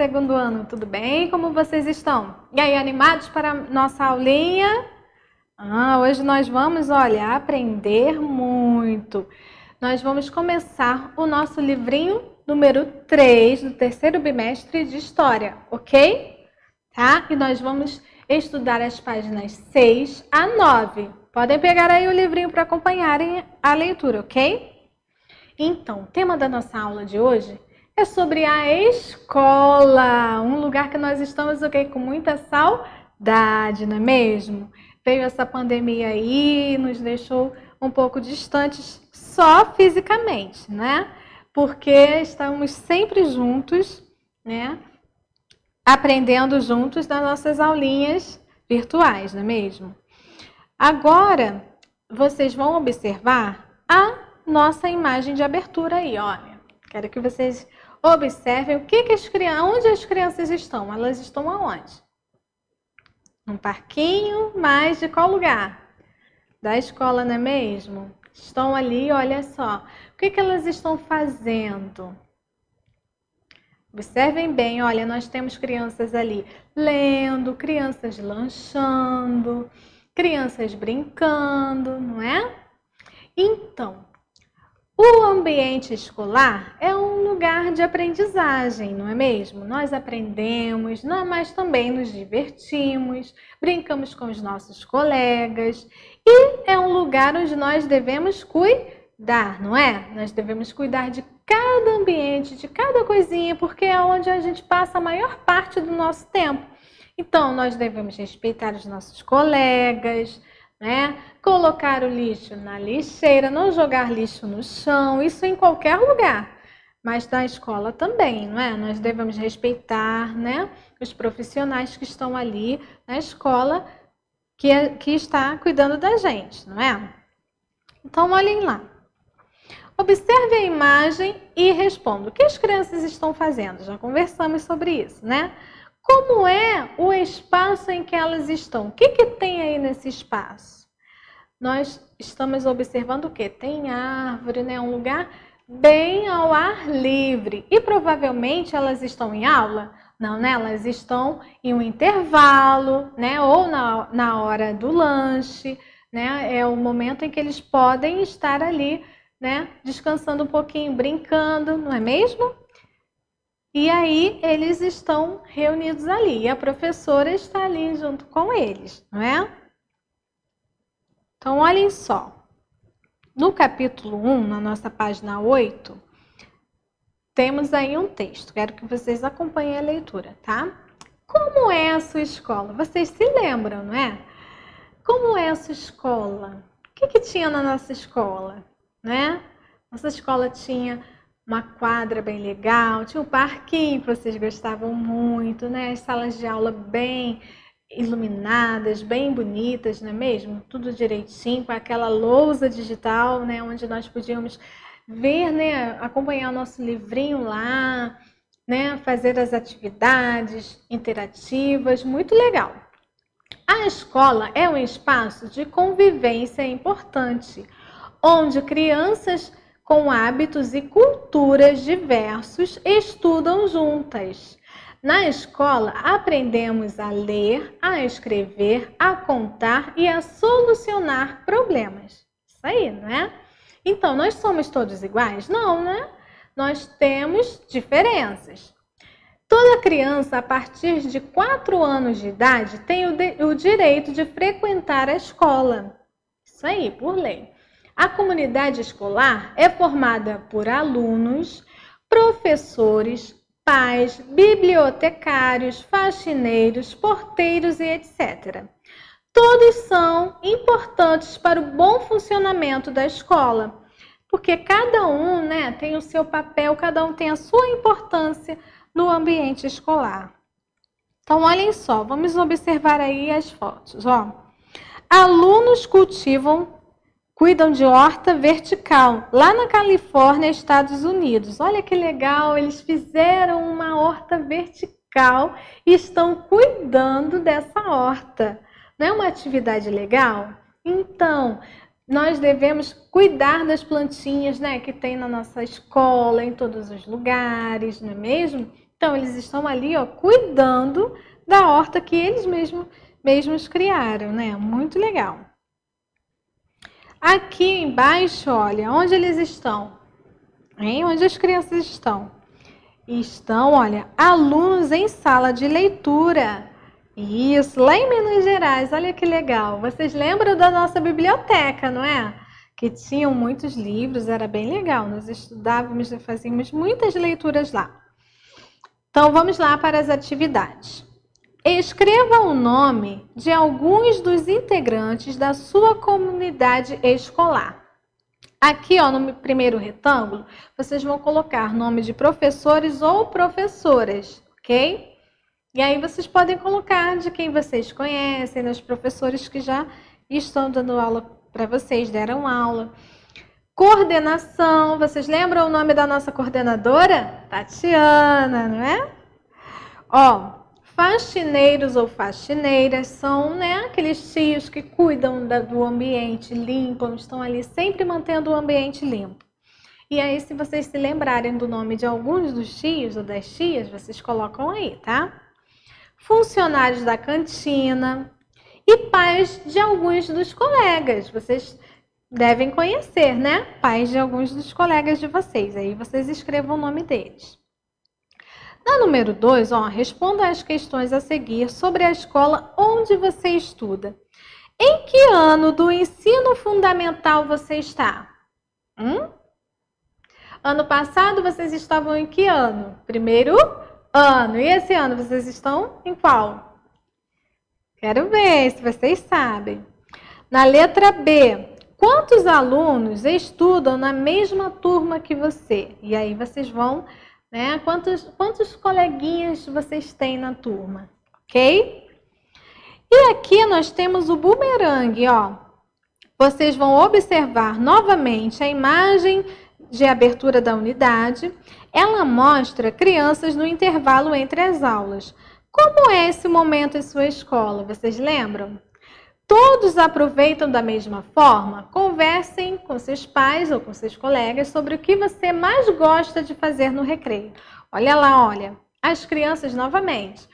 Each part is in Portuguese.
segundo ano, tudo bem? Como vocês estão? E aí, animados para a nossa aulinha? Ah, hoje nós vamos, olha, aprender muito. Nós vamos começar o nosso livrinho número 3 do terceiro bimestre de História, ok? Tá? E nós vamos estudar as páginas 6 a 9. Podem pegar aí o livrinho para acompanharem a leitura, ok? Então, o tema da nossa aula de hoje é sobre a escola, um lugar que nós estamos okay, com muita saudade, não é mesmo? Veio essa pandemia aí, nos deixou um pouco distantes só fisicamente, né? Porque estamos sempre juntos, né? Aprendendo juntos nas nossas aulinhas virtuais, não é mesmo? Agora, vocês vão observar a nossa imagem de abertura aí, olha. Quero que vocês observem o que, que as crianças, onde as crianças estão. Elas estão aonde? No parquinho, mas de qual lugar? Da escola, não é mesmo? Estão ali, olha só. O que, que elas estão fazendo? Observem bem, olha, nós temos crianças ali lendo, crianças lanchando, crianças brincando, não é? Então, o ambiente escolar é um lugar de aprendizagem, não é mesmo? Nós aprendemos, mas também nos divertimos, brincamos com os nossos colegas e é um lugar onde nós devemos cuidar, não é? Nós devemos cuidar de cada ambiente, de cada coisinha, porque é onde a gente passa a maior parte do nosso tempo. Então, nós devemos respeitar os nossos colegas, né? Colocar o lixo na lixeira, não jogar lixo no chão, isso em qualquer lugar. Mas da escola também, não é? Nós devemos respeitar, né? Os profissionais que estão ali na escola que, é, que está cuidando da gente, não é? Então, olhem lá. Observe a imagem e responda. O que as crianças estão fazendo? Já conversamos sobre isso, né? Como é o espaço em que elas estão? O que, que tem aí nesse espaço? Nós estamos observando o que? Tem árvore, né? Um lugar bem ao ar livre. E provavelmente elas estão em aula? Não, né? Elas estão em um intervalo, né? Ou na, na hora do lanche, né? É o momento em que eles podem estar ali, né? Descansando um pouquinho, brincando, não é mesmo? E aí eles estão reunidos ali e a professora está ali junto com eles, não é? Então, olhem só. No capítulo 1, na nossa página 8, temos aí um texto. Quero que vocês acompanhem a leitura, tá? Como é a sua escola? Vocês se lembram, não é? Como é a sua escola? O que, que tinha na nossa escola, né? Nossa escola tinha uma quadra bem legal, tinha um parquinho que vocês gostavam muito, né? As salas de aula bem iluminadas, bem bonitas, não é mesmo? Tudo direitinho, com aquela lousa digital, né? Onde nós podíamos ver, né? Acompanhar o nosso livrinho lá, né? Fazer as atividades interativas, muito legal. A escola é um espaço de convivência importante, onde crianças com hábitos e culturas diversos estudam juntas. Na escola, aprendemos a ler, a escrever, a contar e a solucionar problemas. Isso aí, não é? Então, nós somos todos iguais? Não, né? Nós temos diferenças. Toda criança, a partir de 4 anos de idade, tem o, de, o direito de frequentar a escola. Isso aí, por lei. A comunidade escolar é formada por alunos, professores, pais, bibliotecários, faxineiros, porteiros e etc. Todos são importantes para o bom funcionamento da escola, porque cada um né, tem o seu papel, cada um tem a sua importância no ambiente escolar. Então, olhem só, vamos observar aí as fotos. Ó. Alunos cultivam cuidam de horta vertical, lá na Califórnia, Estados Unidos. Olha que legal, eles fizeram uma horta vertical e estão cuidando dessa horta. Não é uma atividade legal? Então, nós devemos cuidar das plantinhas né, que tem na nossa escola, em todos os lugares, não é mesmo? Então, eles estão ali ó, cuidando da horta que eles mesmos, mesmos criaram, né? Muito legal. Aqui embaixo, olha, onde eles estão? Hein? Onde as crianças estão? Estão, olha, alunos em sala de leitura. Isso, lá em Minas Gerais, olha que legal. Vocês lembram da nossa biblioteca, não é? Que tinham muitos livros, era bem legal. Nós estudávamos, e fazíamos muitas leituras lá. Então, vamos lá para as atividades. Escreva o nome de alguns dos integrantes da sua comunidade escolar. Aqui, ó, no primeiro retângulo, vocês vão colocar nome de professores ou professoras, ok? E aí vocês podem colocar de quem vocês conhecem, dos professores que já estão dando aula para vocês, deram aula. Coordenação, vocês lembram o nome da nossa coordenadora? Tatiana, não é? Ó, Faxineiros ou faxineiras são né, aqueles tios que cuidam da, do ambiente, limpam, estão ali sempre mantendo o ambiente limpo. E aí, se vocês se lembrarem do nome de alguns dos tios ou das tias, vocês colocam aí, tá? Funcionários da cantina e pais de alguns dos colegas. Vocês devem conhecer, né? Pais de alguns dos colegas de vocês. Aí vocês escrevam o nome deles. Na número 2, responda as questões a seguir sobre a escola onde você estuda. Em que ano do ensino fundamental você está? Hum? Ano passado vocês estavam em que ano? Primeiro ano. E esse ano vocês estão em qual? Quero ver se vocês sabem. Na letra B, quantos alunos estudam na mesma turma que você? E aí vocês vão né? Quantos, quantos coleguinhas vocês têm na turma? Ok? E aqui nós temos o bumerangue, ó. Vocês vão observar novamente a imagem de abertura da unidade. Ela mostra crianças no intervalo entre as aulas. Como é esse momento em sua escola? Vocês lembram? todos aproveitam da mesma forma? Conversem com seus pais ou com seus colegas sobre o que você mais gosta de fazer no recreio. Olha lá, olha, as crianças novamente.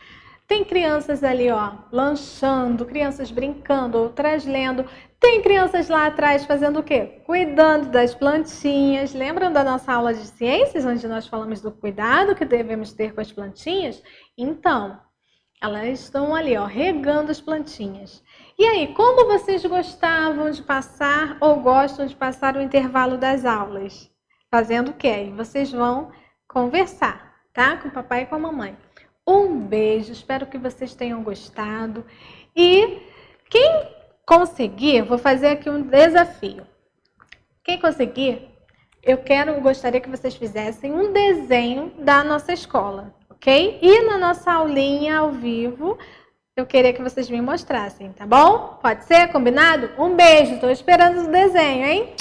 Tem crianças ali, ó, lanchando, crianças brincando, outras lendo. Tem crianças lá atrás fazendo o quê? Cuidando das plantinhas. Lembram da nossa aula de ciências, onde nós falamos do cuidado que devemos ter com as plantinhas? Então, elas estão ali, ó, regando as plantinhas. E aí, como vocês gostavam de passar ou gostam de passar o intervalo das aulas? Fazendo o quê? Vocês vão conversar, tá? Com o papai e com a mamãe. Um beijo, espero que vocês tenham gostado. E quem conseguir, vou fazer aqui um desafio. Quem conseguir, eu quero, gostaria que vocês fizessem um desenho da nossa escola ok? E na nossa aulinha ao vivo, eu queria que vocês me mostrassem, tá bom? Pode ser? Combinado? Um beijo, estou esperando o desenho, hein?